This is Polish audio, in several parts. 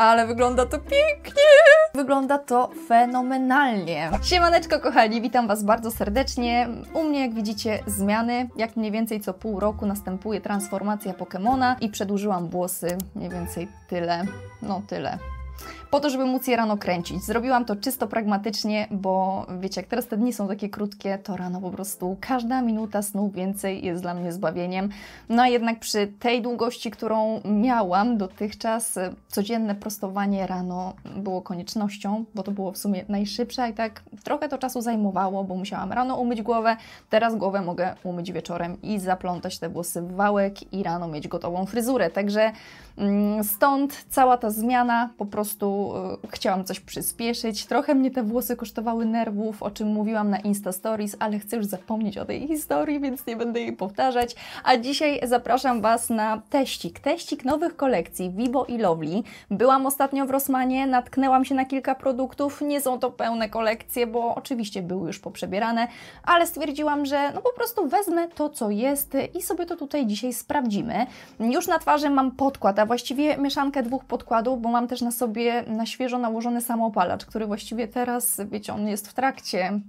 Ale wygląda to pięknie! Wygląda to fenomenalnie. Siemaneczko kochani, witam Was bardzo serdecznie. U mnie, jak widzicie, zmiany. Jak mniej więcej co pół roku następuje transformacja Pokémona i przedłużyłam włosy mniej więcej tyle, no tyle po to, żeby móc je rano kręcić. Zrobiłam to czysto pragmatycznie, bo wiecie, jak teraz te dni są takie krótkie, to rano po prostu każda minuta snu więcej jest dla mnie zbawieniem. No a jednak przy tej długości, którą miałam dotychczas, codzienne prostowanie rano było koniecznością, bo to było w sumie najszybsze i tak trochę to czasu zajmowało, bo musiałam rano umyć głowę, teraz głowę mogę umyć wieczorem i zaplątać te włosy w wałek i rano mieć gotową fryzurę. Także mm, stąd cała ta zmiana po prostu prostu y, chciałam coś przyspieszyć. Trochę mnie te włosy kosztowały nerwów, o czym mówiłam na Insta Stories, ale chcę już zapomnieć o tej historii, więc nie będę jej powtarzać. A dzisiaj zapraszam Was na teścik, teścik nowych kolekcji Vibo i Lovely. Byłam ostatnio w Rosmanie, natknęłam się na kilka produktów. Nie są to pełne kolekcje, bo oczywiście były już poprzebierane, ale stwierdziłam, że no po prostu wezmę to, co jest i sobie to tutaj dzisiaj sprawdzimy. Już na twarzy mam podkład, a właściwie mieszankę dwóch podkładów, bo mam też na sobie sobie na świeżo nałożony samoopalacz, który właściwie teraz, wiecie, on jest w trakcie mm,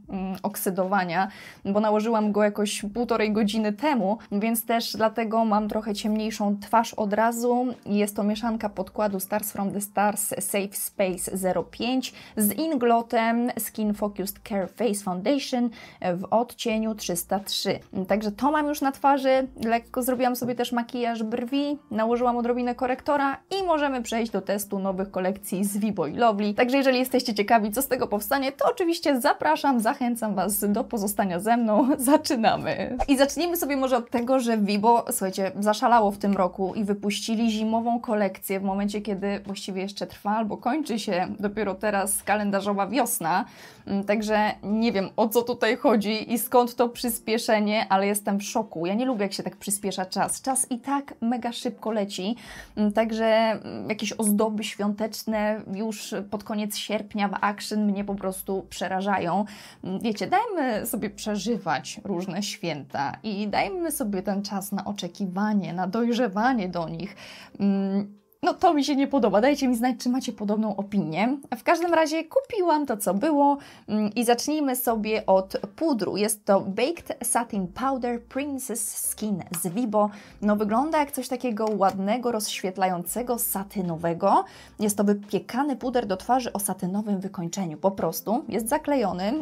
oksydowania, bo nałożyłam go jakoś półtorej godziny temu, więc też dlatego mam trochę ciemniejszą twarz od razu. Jest to mieszanka podkładu Stars from the Stars Safe Space 05 z Inglotem Skin Focused Care Face Foundation w odcieniu 303. Także to mam już na twarzy, lekko zrobiłam sobie też makijaż brwi, nałożyłam odrobinę korektora i możemy przejść do testu nowych kolekcji kolekcji z Vibo i Lovely. Także jeżeli jesteście ciekawi, co z tego powstanie, to oczywiście zapraszam, zachęcam Was do pozostania ze mną. Zaczynamy! I zacznijmy sobie może od tego, że Vibo, słuchajcie, zaszalało w tym roku i wypuścili zimową kolekcję w momencie, kiedy właściwie jeszcze trwa albo kończy się dopiero teraz kalendarzowa wiosna. Mm, także nie wiem, o co tutaj chodzi i skąd to przyspieszenie, ale jestem w szoku. Ja nie lubię, jak się tak przyspiesza czas. Czas i tak mega szybko leci. Mm, także mm, jakieś ozdoby świąteczne, wiosnę, już pod koniec sierpnia w action mnie po prostu przerażają. Mm, wiecie, dajmy sobie przeżywać różne święta i dajmy sobie ten czas na oczekiwanie, na dojrzewanie do nich. Mm, no to mi się nie podoba. Dajcie mi znać, czy macie podobną opinię. W każdym razie kupiłam to, co było mm, i zacznijmy sobie od pudru. Jest to Baked Satin Powder Princess Skin z Vibo. No wygląda jak coś takiego ładnego, rozświetlającego, satynowego. Jest to wypiekany puder do twarzy o satynowym wykończeniu. Po prostu jest zaklejony.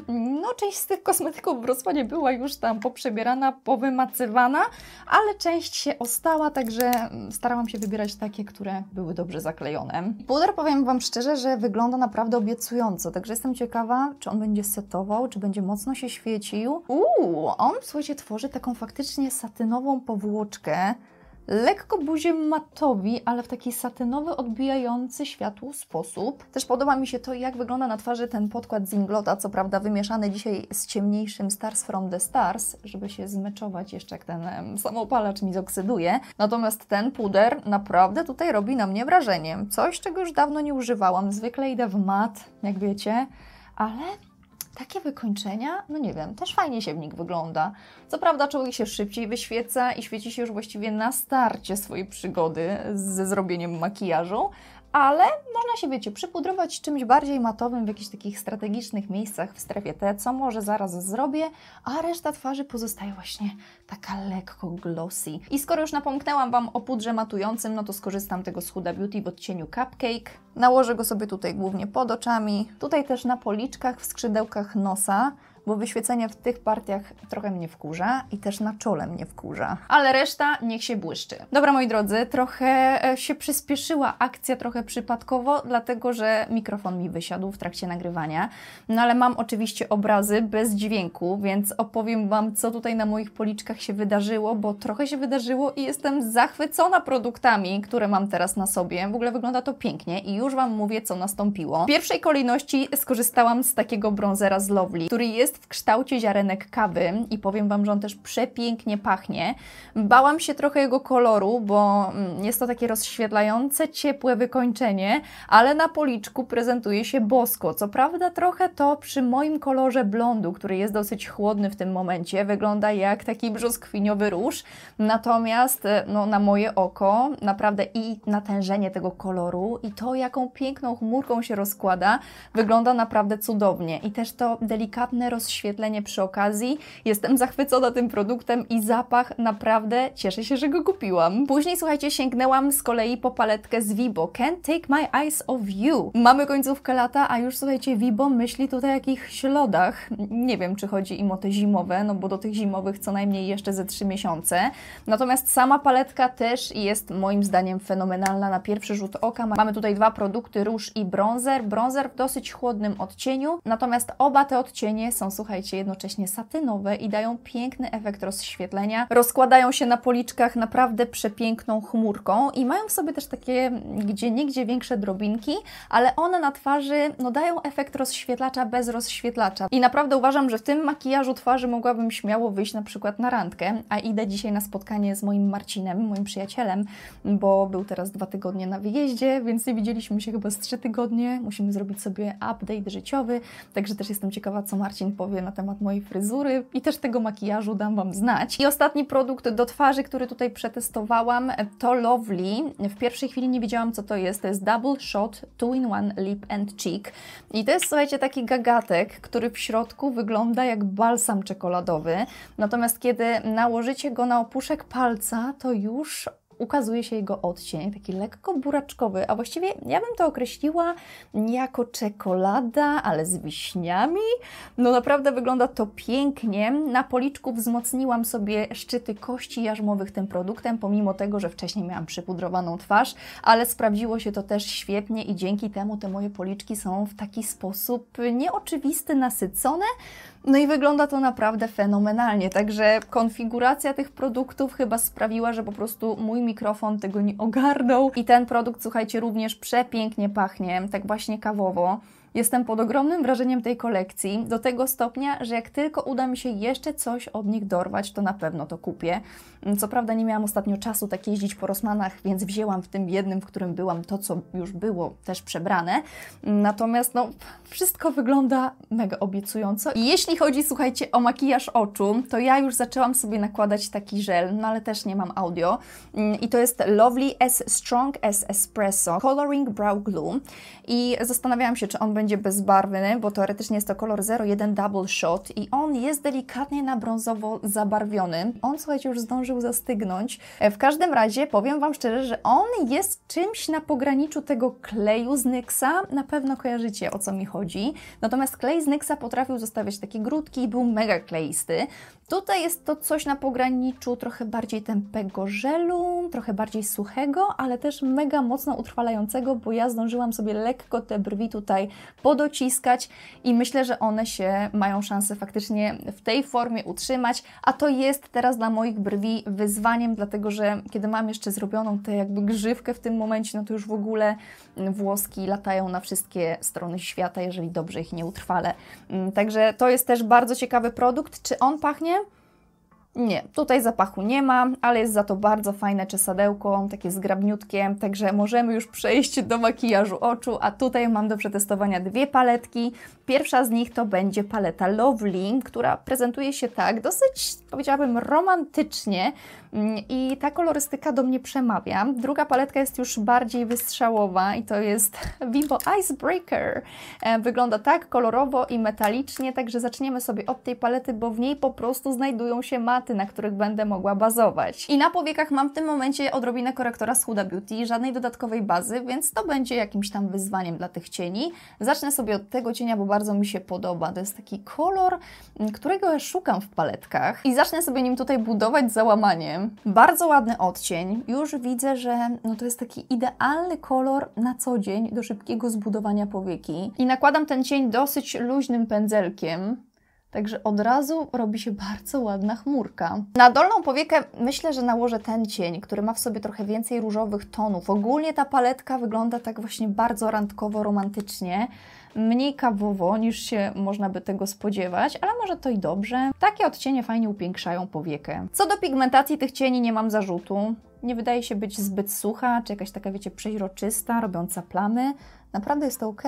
No część z tych kosmetyków w rozpadzie była już tam poprzebierana, powymacywana, ale część się ostała, także mm, starałam się wybierać takie, które były dobrze zaklejone. Puder, powiem Wam szczerze, że wygląda naprawdę obiecująco, także jestem ciekawa, czy on będzie setował, czy będzie mocno się świecił. Uuu, on, słuchajcie, tworzy taką faktycznie satynową powłoczkę, lekko buzię matowi, ale w taki satynowy, odbijający światło sposób. Też podoba mi się to, jak wygląda na twarzy ten podkład Zinglota, co prawda wymieszany dzisiaj z ciemniejszym Stars from the Stars, żeby się zmeczować jeszcze, jak ten samopalacz mi zoksyduje. Natomiast ten puder naprawdę tutaj robi na mnie wrażenie. Coś, czego już dawno nie używałam. Zwykle idę w mat, jak wiecie, ale takie wykończenia, no nie wiem, też fajnie nich wygląda. Co prawda człowiek się szybciej wyświeca i świeci się już właściwie na starcie swojej przygody ze zrobieniem makijażu, ale można się, wiecie, przypudrować czymś bardziej matowym w jakichś takich strategicznych miejscach w strefie T, co może zaraz zrobię, a reszta twarzy pozostaje właśnie taka lekko glossy. I skoro już napomknęłam Wam o pudrze matującym, no to skorzystam tego z Huda Beauty w odcieniu Cupcake. Nałożę go sobie tutaj głównie pod oczami, tutaj też na policzkach, w skrzydełkach nosa, bo wyświecenie w tych partiach trochę mnie wkurza i też na czole mnie wkurza. Ale reszta niech się błyszczy. Dobra, moi drodzy, trochę e, się przyspieszyła akcja, trochę przypadkowo, dlatego że mikrofon mi wysiadł w trakcie nagrywania. No ale mam oczywiście obrazy bez dźwięku, więc opowiem Wam, co tutaj na moich policzkach się wydarzyło, bo trochę się wydarzyło i jestem zachwycona produktami, które mam teraz na sobie. W ogóle wygląda to pięknie i już Wam mówię, co nastąpiło. W pierwszej kolejności skorzystałam z takiego bronzera z Lovely, który jest jest w kształcie ziarenek kawy i powiem Wam, że on też przepięknie pachnie. Bałam się trochę jego koloru, bo mm, jest to takie rozświetlające, ciepłe wykończenie, ale na policzku prezentuje się bosko. Co prawda trochę to przy moim kolorze blondu, który jest dosyć chłodny w tym momencie, wygląda jak taki brzoskwiniowy róż, natomiast e, no, na moje oko naprawdę i natężenie tego koloru i to, jaką piękną chmurką się rozkłada, wygląda naprawdę cudownie. I też to delikatne rozświetlenie rozświetlenie przy okazji. Jestem zachwycona tym produktem i zapach naprawdę cieszę się, że go kupiłam. Później, słuchajcie, sięgnęłam z kolei po paletkę z Vibo. Can't take my eyes off you. Mamy końcówkę lata, a już słuchajcie, Vibo myśli tutaj o jakichś lodach. Nie wiem, czy chodzi im o te zimowe, no bo do tych zimowych co najmniej jeszcze ze 3 miesiące. Natomiast sama paletka też jest moim zdaniem fenomenalna na pierwszy rzut oka. Mamy tutaj dwa produkty, róż i bronzer. Bronzer w dosyć chłodnym odcieniu, natomiast oba te odcienie są słuchajcie, jednocześnie satynowe i dają piękny efekt rozświetlenia. Rozkładają się na policzkach naprawdę przepiękną chmurką i mają w sobie też takie mm, gdzie niegdzie większe drobinki, ale one na twarzy no, dają efekt rozświetlacza bez rozświetlacza. I naprawdę uważam, że w tym makijażu twarzy mogłabym śmiało wyjść na przykład na randkę, a idę dzisiaj na spotkanie z moim Marcinem, moim przyjacielem, bo był teraz dwa tygodnie na wyjeździe, więc nie widzieliśmy się chyba z trzy tygodnie. Musimy zrobić sobie update życiowy, także też jestem ciekawa, co Marcin powie opowie na temat mojej fryzury i też tego makijażu dam Wam znać. I ostatni produkt do twarzy, który tutaj przetestowałam, to Lovely. W pierwszej chwili nie wiedziałam, co to jest. To jest Double Shot 2-in-1 Lip and Cheek. I to jest, słuchajcie, taki gagatek, który w środku wygląda jak balsam czekoladowy. Natomiast kiedy nałożycie go na opuszek palca, to już ukazuje się jego odcień, taki lekko buraczkowy, a właściwie ja bym to określiła jako czekolada, ale z wiśniami. No naprawdę wygląda to pięknie. Na policzku wzmocniłam sobie szczyty kości jarzmowych tym produktem, pomimo tego, że wcześniej miałam przypudrowaną twarz, ale sprawdziło się to też świetnie i dzięki temu te moje policzki są w taki sposób nieoczywisty nasycone, no i wygląda to naprawdę fenomenalnie, także konfiguracja tych produktów chyba sprawiła, że po prostu mój mikrofon tego nie ogarnął i ten produkt, słuchajcie, również przepięknie pachnie, tak właśnie kawowo. Jestem pod ogromnym wrażeniem tej kolekcji, do tego stopnia, że jak tylko uda mi się jeszcze coś od nich dorwać, to na pewno to kupię. Co prawda nie miałam ostatnio czasu tak jeździć po Rosmanach, więc wzięłam w tym jednym, w którym byłam, to co już było też przebrane. Natomiast no, wszystko wygląda mega obiecująco. I jeśli chodzi, słuchajcie, o makijaż oczu, to ja już zaczęłam sobie nakładać taki żel, no ale też nie mam audio. I to jest Lovely as Strong as Espresso Coloring Brow Glue. I zastanawiałam się, czy on będzie będzie bezbarwny, bo teoretycznie jest to kolor 01 Double Shot i on jest delikatnie na brązowo zabarwiony. On, słuchajcie, już zdążył zastygnąć. E, w każdym razie powiem Wam szczerze, że on jest czymś na pograniczu tego kleju z Nyxa. Na pewno kojarzycie, o co mi chodzi. Natomiast klej z Nyxa potrafił zostawiać takie grudki i był mega kleisty. Tutaj jest to coś na pograniczu trochę bardziej tępego żelu, trochę bardziej suchego, ale też mega mocno utrwalającego, bo ja zdążyłam sobie lekko te brwi tutaj podociskać i myślę, że one się mają szansę faktycznie w tej formie utrzymać, a to jest teraz dla moich brwi wyzwaniem, dlatego że kiedy mam jeszcze zrobioną tę jakby grzywkę w tym momencie, no to już w ogóle mm, włoski latają na wszystkie strony świata, jeżeli dobrze ich nie utrwalę. Mm, także to jest też bardzo ciekawy produkt. Czy on pachnie? Nie, tutaj zapachu nie ma, ale jest za to bardzo fajne czesadełko, takie zgrabniutkie, także możemy już przejść do makijażu oczu, a tutaj mam do przetestowania dwie paletki. Pierwsza z nich to będzie paleta Lovely, która prezentuje się tak dosyć, powiedziałabym, romantycznie, i ta kolorystyka do mnie przemawia. Druga paletka jest już bardziej wystrzałowa i to jest Vivo Icebreaker. E, wygląda tak kolorowo i metalicznie, także zaczniemy sobie od tej palety, bo w niej po prostu znajdują się maty, na których będę mogła bazować. I na powiekach mam w tym momencie odrobinę korektora z Huda Beauty, żadnej dodatkowej bazy, więc to będzie jakimś tam wyzwaniem dla tych cieni. Zacznę sobie od tego cienia, bo bardzo mi się podoba. To jest taki kolor, którego ja szukam w paletkach i zacznę sobie nim tutaj budować załamaniem bardzo ładny odcień. Już widzę, że no to jest taki idealny kolor na co dzień do szybkiego zbudowania powieki. I nakładam ten cień dosyć luźnym pędzelkiem. Także od razu robi się bardzo ładna chmurka. Na dolną powiekę myślę, że nałożę ten cień, który ma w sobie trochę więcej różowych tonów. Ogólnie ta paletka wygląda tak właśnie bardzo randkowo, romantycznie. Mniej kawowo niż się można by tego spodziewać, ale może to i dobrze. Takie odcienie fajnie upiększają powiekę. Co do pigmentacji tych cieni nie mam zarzutu nie wydaje się być zbyt sucha, czy jakaś taka, wiecie, przeźroczysta, robiąca plamy. Naprawdę jest to ok.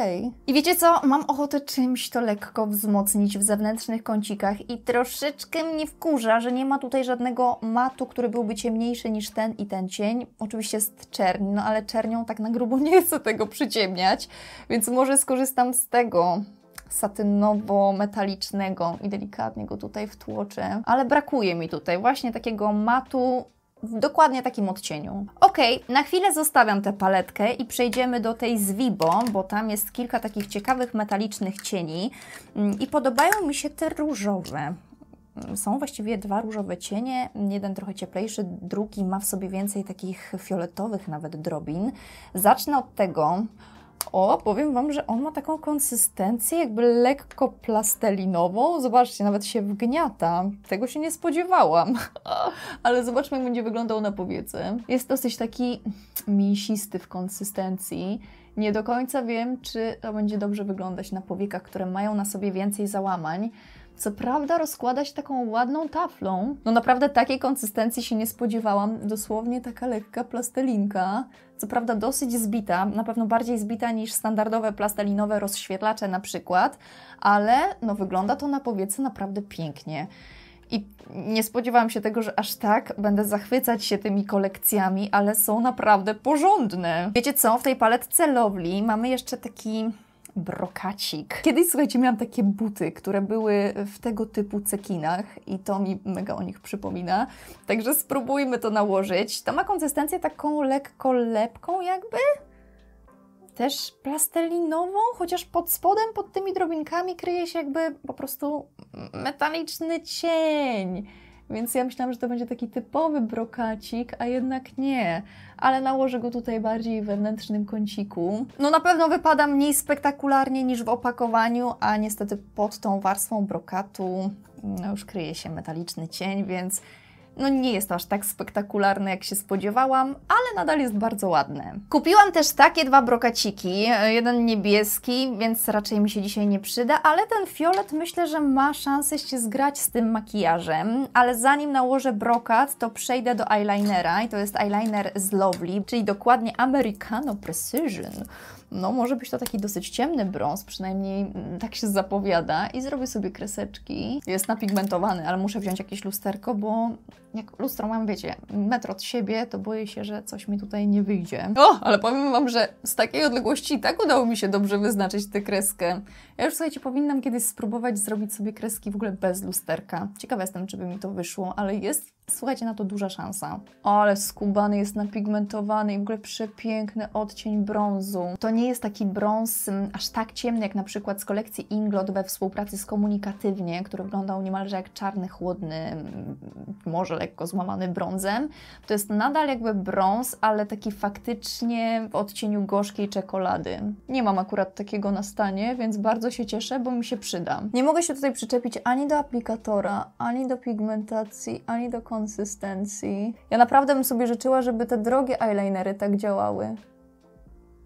I wiecie co? Mam ochotę czymś to lekko wzmocnić w zewnętrznych kącikach i troszeczkę mnie wkurza, że nie ma tutaj żadnego matu, który byłby ciemniejszy niż ten i ten cień. Oczywiście jest czerń, no ale czernią tak na grubo nie chcę tego przyciemniać, więc może skorzystam z tego satynowo-metalicznego i delikatnie go tutaj wtłoczę, ale brakuje mi tutaj właśnie takiego matu w dokładnie takim odcieniu. Ok, na chwilę zostawiam tę paletkę i przejdziemy do tej z Vibo, bo tam jest kilka takich ciekawych metalicznych cieni mm, i podobają mi się te różowe. Mm, są właściwie dwa różowe cienie, jeden trochę cieplejszy, drugi ma w sobie więcej takich fioletowych nawet drobin. Zacznę od tego, o, powiem Wam, że on ma taką konsystencję jakby lekko plastelinową. Zobaczcie, nawet się wgniata. Tego się nie spodziewałam. Ale zobaczmy, jak będzie wyglądał na powiece. Jest dosyć taki mięsisty w konsystencji. Nie do końca wiem, czy to będzie dobrze wyglądać na powiekach, które mają na sobie więcej załamań. Co prawda rozkłada się taką ładną taflą. No naprawdę takiej konsystencji się nie spodziewałam. Dosłownie taka lekka plastelinka co prawda dosyć zbita, na pewno bardziej zbita niż standardowe plastelinowe rozświetlacze na przykład, ale no wygląda to na powiece naprawdę pięknie. I nie spodziewałam się tego, że aż tak będę zachwycać się tymi kolekcjami, ale są naprawdę porządne. Wiecie co, w tej paletce Lovely mamy jeszcze taki brokacik. Kiedyś, słuchajcie, miałam takie buty, które były w tego typu cekinach i to mi mega o nich przypomina. Także spróbujmy to nałożyć. To ma konsystencję taką lekko lepką jakby też plastelinową, chociaż pod spodem, pod tymi drobinkami kryje się jakby po prostu metaliczny cień. Więc ja myślałam, że to będzie taki typowy brokacik, a jednak nie. Ale nałożę go tutaj bardziej wewnętrznym kąciku. No na pewno wypada mniej spektakularnie niż w opakowaniu, a niestety pod tą warstwą brokatu no, już kryje się metaliczny cień, więc no nie jest aż tak spektakularne, jak się spodziewałam, ale nadal jest bardzo ładne. Kupiłam też takie dwa brokaciki, e, jeden niebieski, więc raczej mi się dzisiaj nie przyda, ale ten fiolet myślę, że ma szansę się zgrać z tym makijażem, ale zanim nałożę brokat, to przejdę do eyelinera i to jest eyeliner z Lovely, czyli dokładnie Americano Precision no może być to taki dosyć ciemny brąz, przynajmniej mm, tak się zapowiada i zrobię sobie kreseczki. Jest napigmentowany, ale muszę wziąć jakieś lusterko, bo jak lustro mam, wiecie, metr od siebie, to boję się, że coś mi tutaj nie wyjdzie. O, ale powiem Wam, że z takiej odległości i tak udało mi się dobrze wyznaczyć tę kreskę. Ja już, słuchajcie, powinnam kiedyś spróbować zrobić sobie kreski w ogóle bez lusterka. Ciekawa jestem, czy by mi to wyszło, ale jest Słuchajcie, na to duża szansa. Ale skubany jest napigmentowany i w ogóle przepiękny odcień brązu. To nie jest taki brąz mm, aż tak ciemny, jak na przykład z kolekcji Inglot we współpracy z Komunikatywnie, który wyglądał niemalże jak czarny, chłodny, mm, może lekko złamany brązem. To jest nadal jakby brąz, ale taki faktycznie w odcieniu gorzkiej czekolady. Nie mam akurat takiego na stanie, więc bardzo się cieszę, bo mi się przyda. Nie mogę się tutaj przyczepić ani do aplikatora, ani do pigmentacji, ani do kontaktu konsystencji. Ja naprawdę bym sobie życzyła, żeby te drogie eyelinery tak działały.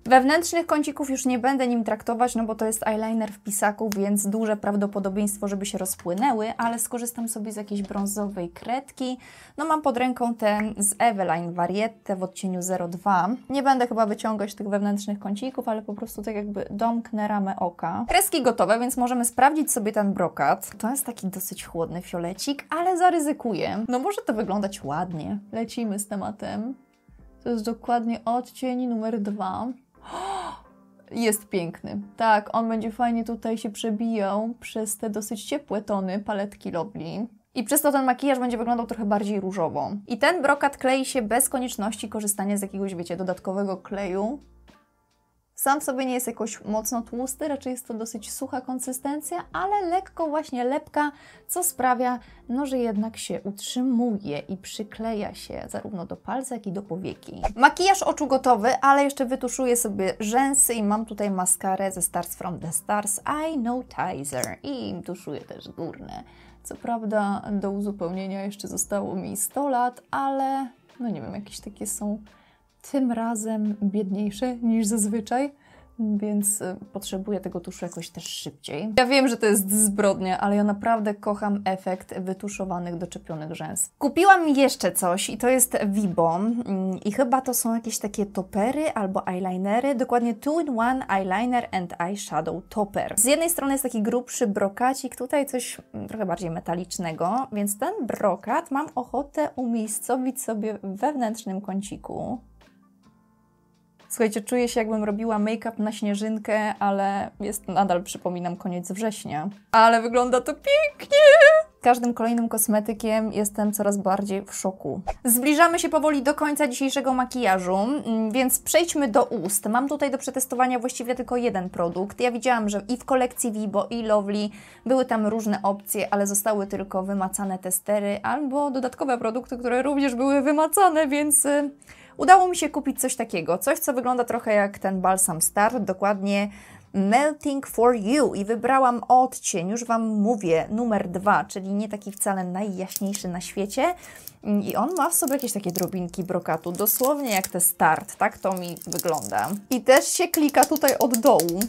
Wewnętrznych kącików już nie będę nim traktować, no bo to jest eyeliner w pisaku, więc duże prawdopodobieństwo, żeby się rozpłynęły, ale skorzystam sobie z jakiejś brązowej kredki. No mam pod ręką ten z Eveline Variette w odcieniu 02. Nie będę chyba wyciągać tych wewnętrznych kącików, ale po prostu tak jakby domknę ramę oka. Kreski gotowe, więc możemy sprawdzić sobie ten brokat. To jest taki dosyć chłodny fiolecik, ale zaryzykuję. No może to wyglądać ładnie. Lecimy z tematem. To jest dokładnie odcień numer 2. jest piękny. Tak, on będzie fajnie tutaj się przebijał przez te dosyć ciepłe tony paletki Lobli. I przez to ten makijaż będzie wyglądał trochę bardziej różowo. I ten brokat klei się bez konieczności korzystania z jakiegoś, wiecie, dodatkowego kleju, sam w sobie nie jest jakoś mocno tłusty, raczej jest to dosyć sucha konsystencja, ale lekko właśnie lepka, co sprawia, no, że jednak się utrzymuje i przykleja się zarówno do palca, jak i do powieki. Makijaż oczu gotowy, ale jeszcze wytuszuję sobie rzęsy i mam tutaj maskarę ze Stars From The Stars Eye Notizer i tuszuję też górne. Co prawda do uzupełnienia jeszcze zostało mi 100 lat, ale no nie wiem, jakieś takie są tym razem biedniejsze niż zazwyczaj, więc y, potrzebuję tego tuszu jakoś też szybciej. Ja wiem, że to jest zbrodnia, ale ja naprawdę kocham efekt wytuszowanych, doczepionych rzęs. Kupiłam jeszcze coś i to jest Vibo mm, i chyba to są jakieś takie topery albo eyelinery, dokładnie two-in-one eyeliner and eyeshadow topper. Z jednej strony jest taki grubszy brokacik, tutaj coś mm, trochę bardziej metalicznego, więc ten brokat mam ochotę umiejscowić sobie w wewnętrznym kąciku Słuchajcie, czuję się jakbym robiła make-up na śnieżynkę, ale jest nadal, przypominam, koniec września. Ale wygląda to pięknie! każdym kolejnym kosmetykiem jestem coraz bardziej w szoku. Zbliżamy się powoli do końca dzisiejszego makijażu, mm, więc przejdźmy do ust. Mam tutaj do przetestowania właściwie tylko jeden produkt. Ja widziałam, że i w kolekcji Vibo, i Lovely były tam różne opcje, ale zostały tylko wymacane testery albo dodatkowe produkty, które również były wymacane, więc y, udało mi się kupić coś takiego. Coś, co wygląda trochę jak ten balsam Star, dokładnie Melting for You i wybrałam odcień, już Wam mówię, numer dwa, czyli nie taki wcale najjaśniejszy na świecie. I on ma w sobie jakieś takie drobinki brokatu, dosłownie jak te start, tak to mi wygląda. I też się klika tutaj od dołu.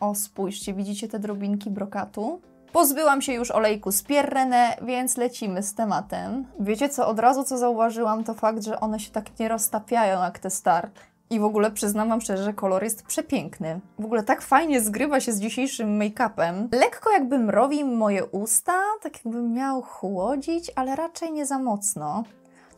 O, spójrzcie, widzicie te drobinki brokatu? Pozbyłam się już olejku z Pierrene, więc lecimy z tematem. Wiecie co, od razu co zauważyłam, to fakt, że one się tak nie roztapiają jak te star. I w ogóle przyznam wam szczerze, że kolor jest przepiękny. W ogóle tak fajnie zgrywa się z dzisiejszym make-upem. Lekko jakby mrowi moje usta, tak jakby miał chłodzić, ale raczej nie za mocno.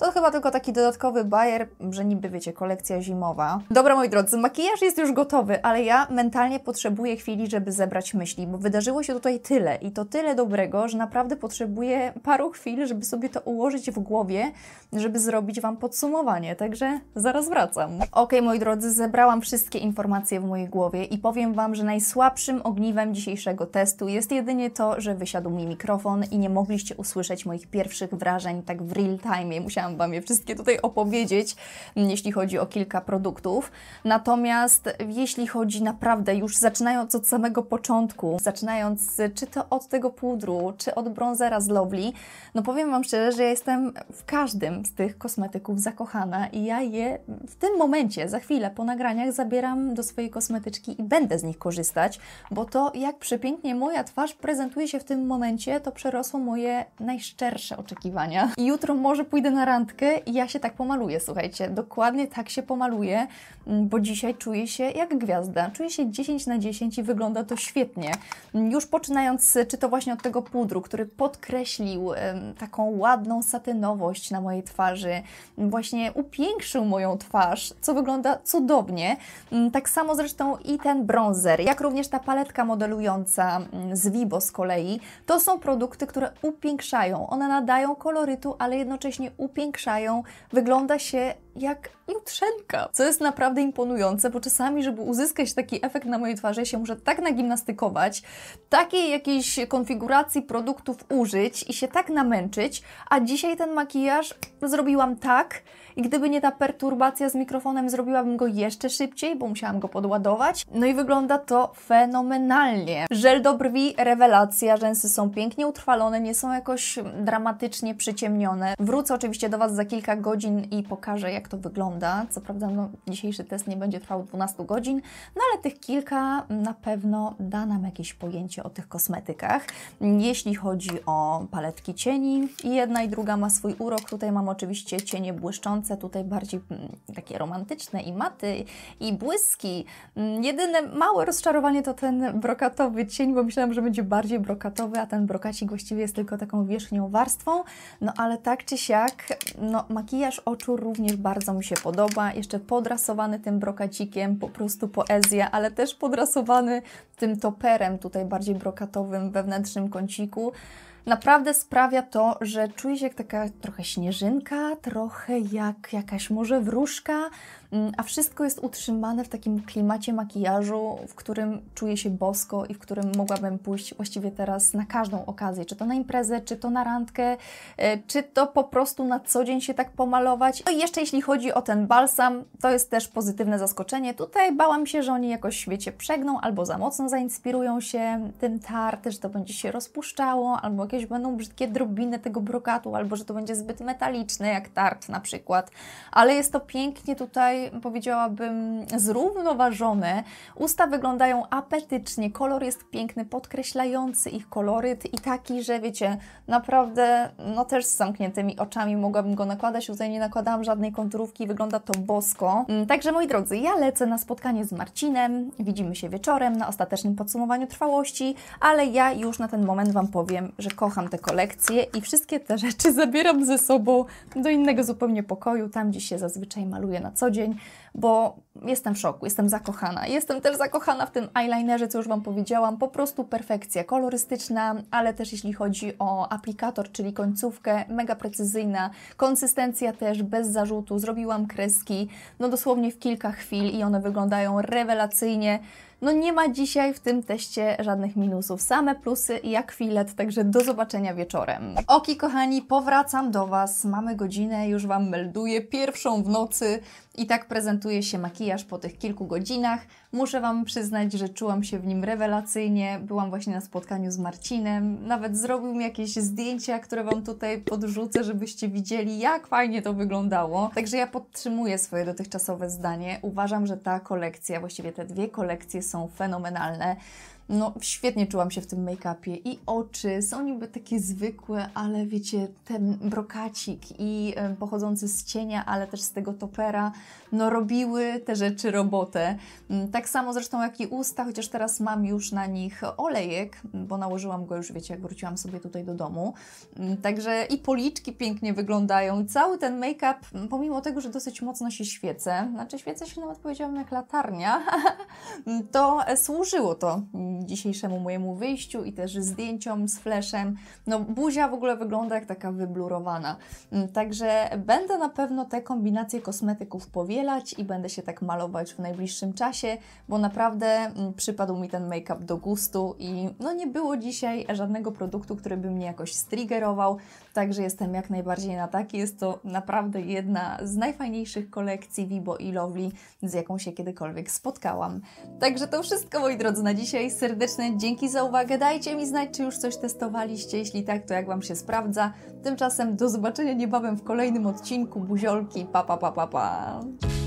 To chyba tylko taki dodatkowy bajer, że niby wiecie, kolekcja zimowa. Dobra moi drodzy, makijaż jest już gotowy, ale ja mentalnie potrzebuję chwili, żeby zebrać myśli, bo wydarzyło się tutaj tyle i to tyle dobrego, że naprawdę potrzebuję paru chwil, żeby sobie to ułożyć w głowie, żeby zrobić Wam podsumowanie, także zaraz wracam. Ok, moi drodzy, zebrałam wszystkie informacje w mojej głowie i powiem Wam, że najsłabszym ogniwem dzisiejszego testu jest jedynie to, że wysiadł mi mikrofon i nie mogliście usłyszeć moich pierwszych wrażeń tak w real time. Musiałam Wam je wszystkie tutaj opowiedzieć, mm, jeśli chodzi o kilka produktów. Natomiast jeśli chodzi naprawdę już zaczynając od samego początku, zaczynając czy to od tego pudru, czy od bronzera z Lovely, no powiem Wam szczerze, że ja jestem w każdym z tych kosmetyków zakochana i ja je w tym momencie, za chwilę po nagraniach zabieram do swojej kosmetyczki i będę z nich korzystać, bo to jak przepięknie moja twarz prezentuje się w tym momencie, to przerosło moje najszczersze oczekiwania. I jutro może pójdę na rano randkę i ja się tak pomaluję, słuchajcie. Dokładnie tak się pomaluję, mm, bo dzisiaj czuję się jak gwiazda. Czuję się 10 na 10 i wygląda to świetnie. Mm, już poczynając, y, czy to właśnie od tego pudru, który podkreślił taką ładną satynowość na mojej twarzy, mm, właśnie upiększył moją twarz, co wygląda cudownie. Tak samo zresztą i ten bronzer, jak również ta paletka modelująca z Vibo z kolei, to są produkty, które upiększają. One nadają kolorytu, ale jednocześnie upiększają powiększają, wygląda się jak jutrzenka, co jest naprawdę imponujące, bo czasami, żeby uzyskać taki efekt na mojej twarzy, się muszę tak nagimnastykować, takiej jakiejś konfiguracji produktów użyć i się tak namęczyć, a dzisiaj ten makijaż zrobiłam tak, i gdyby nie ta perturbacja z mikrofonem, zrobiłabym go jeszcze szybciej, bo musiałam go podładować. No i wygląda to fenomenalnie. Żel do brwi, rewelacja, rzęsy są pięknie utrwalone, nie są jakoś dramatycznie przyciemnione. Wrócę oczywiście do Was za kilka godzin i pokażę, jak to wygląda. Co prawda, no, dzisiejszy test nie będzie trwał 12 godzin, no ale tych kilka na pewno da nam jakieś pojęcie o tych kosmetykach. Jeśli chodzi o paletki cieni, jedna i druga ma swój urok. Tutaj mam oczywiście cienie błyszczące, tutaj bardziej mm, takie romantyczne i maty i błyski. Mm, jedyne małe rozczarowanie to ten brokatowy cień, bo myślałam, że będzie bardziej brokatowy, a ten brokacik właściwie jest tylko taką wierzchnią warstwą. No ale tak czy siak, no makijaż oczu również bardzo mi się podoba. Jeszcze podrasowany tym brokacikiem, po prostu poezja, ale też podrasowany tym toperem tutaj bardziej brokatowym wewnętrznym kąciku. Naprawdę sprawia to, że czuję się jak taka trochę śnieżynka, trochę jak jakaś może wróżka, Mm, a wszystko jest utrzymane w takim klimacie makijażu, w którym czuję się bosko i w którym mogłabym pójść właściwie teraz na każdą okazję, czy to na imprezę, czy to na randkę, e, czy to po prostu na co dzień się tak pomalować. No i jeszcze jeśli chodzi o ten balsam, to jest też pozytywne zaskoczenie. Tutaj bałam się, że oni jakoś świecie przegną albo za mocno zainspirują się tym tarte, że to będzie się rozpuszczało, albo jakieś będą brzydkie drobiny tego brokatu, albo że to będzie zbyt metaliczne jak tart na przykład. Ale jest to pięknie tutaj powiedziałabym zrównoważone. Usta wyglądają apetycznie, kolor jest piękny, podkreślający ich koloryt i taki, że wiecie, naprawdę no też z zamkniętymi oczami mogłabym go nakładać, tutaj nie nakładałam żadnej konturówki, wygląda to bosko. Mm, także moi drodzy, ja lecę na spotkanie z Marcinem, widzimy się wieczorem na ostatecznym podsumowaniu trwałości, ale ja już na ten moment Wam powiem, że kocham te kolekcje i wszystkie te rzeczy zabieram ze sobą do innego zupełnie pokoju, tam gdzie się zazwyczaj maluję na co dzień dzień, bo jestem w szoku, jestem zakochana. Jestem też zakochana w tym eyelinerze, co już Wam powiedziałam. Po prostu perfekcja kolorystyczna, ale też jeśli chodzi o aplikator, czyli końcówkę, mega precyzyjna. Konsystencja też bez zarzutu. Zrobiłam kreski, no dosłownie w kilka chwil i one wyglądają rewelacyjnie. No nie ma dzisiaj w tym teście żadnych minusów, same plusy i jak filet, także do zobaczenia wieczorem. Oki kochani, powracam do Was, mamy godzinę, już Wam melduję, pierwszą w nocy i tak prezentuje się makijaż po tych kilku godzinach. Muszę Wam przyznać, że czułam się w nim rewelacyjnie. Byłam właśnie na spotkaniu z Marcinem. Nawet zrobił mi jakieś zdjęcia, które Wam tutaj podrzucę, żebyście widzieli, jak fajnie to wyglądało. Także ja podtrzymuję swoje dotychczasowe zdanie. Uważam, że ta kolekcja, właściwie te dwie kolekcje są fenomenalne. No, świetnie czułam się w tym make-upie i oczy są niby takie zwykłe, ale wiecie, ten brokacik i e, pochodzący z cienia, ale też z tego topera, no robiły te rzeczy robotę. Mm, tak samo zresztą jak i usta, chociaż teraz mam już na nich olejek, bo nałożyłam go już, wiecie, jak wróciłam sobie tutaj do domu. Mm, także i policzki pięknie wyglądają i cały ten make-up, mm, pomimo tego, że dosyć mocno się świecę, znaczy świecę się nawet powiedziałam jak latarnia, to służyło to dzisiejszemu mojemu wyjściu i też zdjęciom z fleszem. No buzia w ogóle wygląda jak taka wyblurowana. Mm, także będę na pewno te kombinacje kosmetyków powielać i będę się tak malować w najbliższym czasie, bo naprawdę mm, przypadł mi ten make-up do gustu i no nie było dzisiaj żadnego produktu, który by mnie jakoś striggerował. Także jestem jak najbardziej na tak. Jest to naprawdę jedna z najfajniejszych kolekcji Vibo i Lovely, z jaką się kiedykolwiek spotkałam. Także to wszystko, moi drodzy, na dzisiaj. Serdeczne dzięki za uwagę. Dajcie mi znać, czy już coś testowaliście. Jeśli tak, to jak Wam się sprawdza. Tymczasem do zobaczenia niebawem w kolejnym odcinku. Buziolki, pa pa pa pa pa.